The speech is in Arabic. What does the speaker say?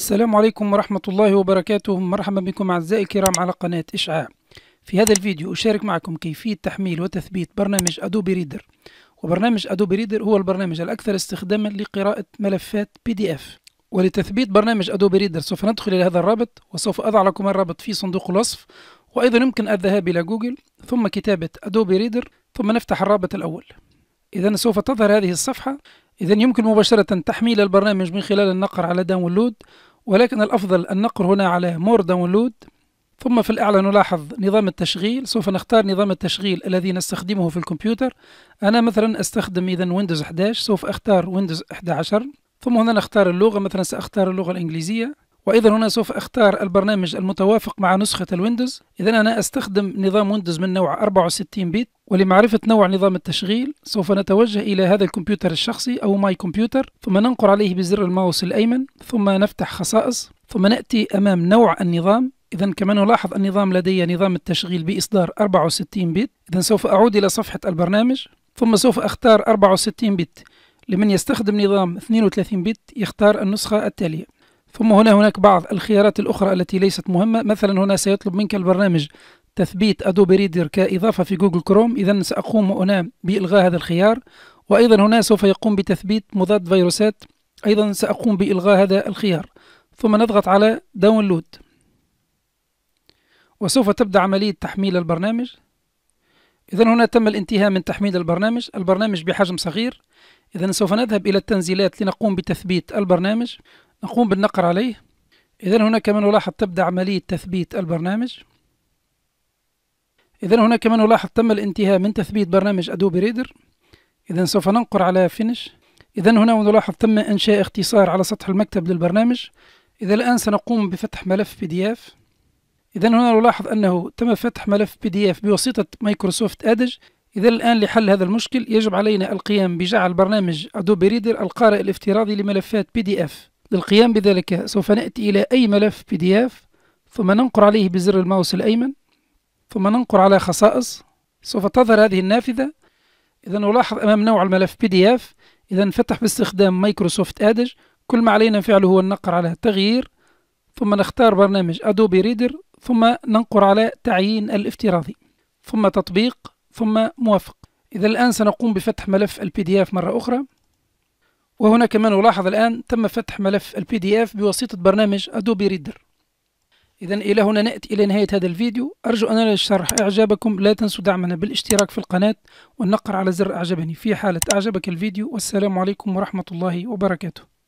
السلام عليكم ورحمة الله وبركاته مرحبا بكم أعزائي الكرام على قناة إشعاع في هذا الفيديو أشارك معكم كيفية تحميل وتثبيت برنامج أدوبي ريدر وبرنامج أدوبي ريدر هو البرنامج الأكثر استخداما لقراءة ملفات بي دي اف ولتثبيت برنامج أدوبي ريدر سوف ندخل إلى هذا الرابط وسوف أضع لكم الرابط في صندوق الوصف وأيضا يمكن الذهاب إلى جوجل ثم كتابة أدوبي ريدر ثم نفتح الرابط الأول إذا سوف تظهر هذه الصفحة إذا يمكن مباشرة تحميل البرنامج من خلال النقر على داونلود ولكن الأفضل أن نقر هنا على مور داونلود ثم في الأعلى نلاحظ نظام التشغيل سوف نختار نظام التشغيل الذي نستخدمه في الكمبيوتر أنا مثلا أستخدم إذا ويندوز 11 سوف أختار ويندوز 11 ثم هنا نختار اللغة مثلا سأختار اللغة الإنجليزية وإذا هنا سوف أختار البرنامج المتوافق مع نسخة الويندوز إذا أنا أستخدم نظام ويندوز من نوع 64 بيت ولمعرفة نوع نظام التشغيل سوف نتوجه إلى هذا الكمبيوتر الشخصي أو ماي كمبيوتر ثم ننقر عليه بزر الماوس الأيمن ثم نفتح خصائص ثم نأتي أمام نوع النظام إذا كما نلاحظ النظام لدي نظام التشغيل بإصدار 64 بيت إذا سوف أعود إلى صفحة البرنامج ثم سوف أختار 64 بيت لمن يستخدم نظام 32 بت يختار النسخة التالية ثم هنا هناك بعض الخيارات الأخرى التي ليست مهمة مثلا هنا سيطلب منك البرنامج تثبيت أدوبي ريدر كإضافة في جوجل كروم إذا سأقوم هنا بإلغاء هذا الخيار وأيضا هنا سوف يقوم بتثبيت مضاد فيروسات أيضا سأقوم بإلغاء هذا الخيار ثم نضغط على داونلود وسوف تبدأ عملية تحميل البرنامج إذا هنا تم الانتهاء من تحميل البرنامج البرنامج بحجم صغير إذا سوف نذهب إلى التنزيلات لنقوم بتثبيت البرنامج نقوم بالنقر عليه إذا هنا كما نلاحظ تبدأ عملية تثبيت البرنامج إذا هنا كما نلاحظ تم الانتهاء من تثبيت برنامج أدوبي ريدر إذا سوف ننقر على فينش إذا هنا نلاحظ تم إنشاء اختصار على سطح المكتب للبرنامج إذا الآن سنقوم بفتح ملف بي دي اف إذا هنا نلاحظ أنه تم فتح ملف بي دي اف بواسطة مايكروسوفت أدج إذا الآن لحل هذا المشكل يجب علينا القيام بجعل برنامج أدوبي ريدر القارئ الافتراضي لملفات بي دي اف للقيام بذلك سوف نأتي إلى أي ملف بي دي اف ثم ننقر عليه بزر الماوس الأيمن ثم ننقر على خصائص سوف تظهر هذه النافذة إذا نلاحظ أمام نوع الملف بي دي اف إذا فتح باستخدام مايكروسوفت أدج كل ما علينا فعله هو النقر على تغيير ثم نختار برنامج أدوبي ريدر ثم ننقر على تعيين الافتراضي ثم تطبيق ثم موافق إذا الآن سنقوم بفتح ملف البي دي اف مرة أخرى وهنا كما نلاحظ الآن تم فتح ملف البي دي اف بواسطة برنامج أدوبي ريدر إذا إلى هنا نأتي إلى نهاية هذا الفيديو أرجو أن الشرح إعجابكم لا تنسوا دعمنا بالاشتراك في القناة والنقر على زر أعجبني في حالة أعجبك الفيديو والسلام عليكم ورحمة الله وبركاته